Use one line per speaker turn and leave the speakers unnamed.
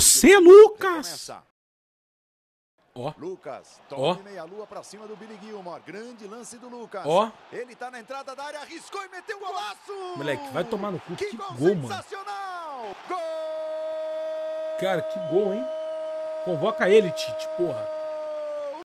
você, Lucas! Ó. Lucas, ó.
meia lua cima do Billy Gilmore. Grande lance do Lucas. Ó. Ele tá na entrada da área, arriscou e meteu o golaço! Moleque, vai tomar
no cu.
Que, que gol, gol
sensacional! Mano. Gol!
Cara, que gol, hein? Convoca ele, Tite, porra.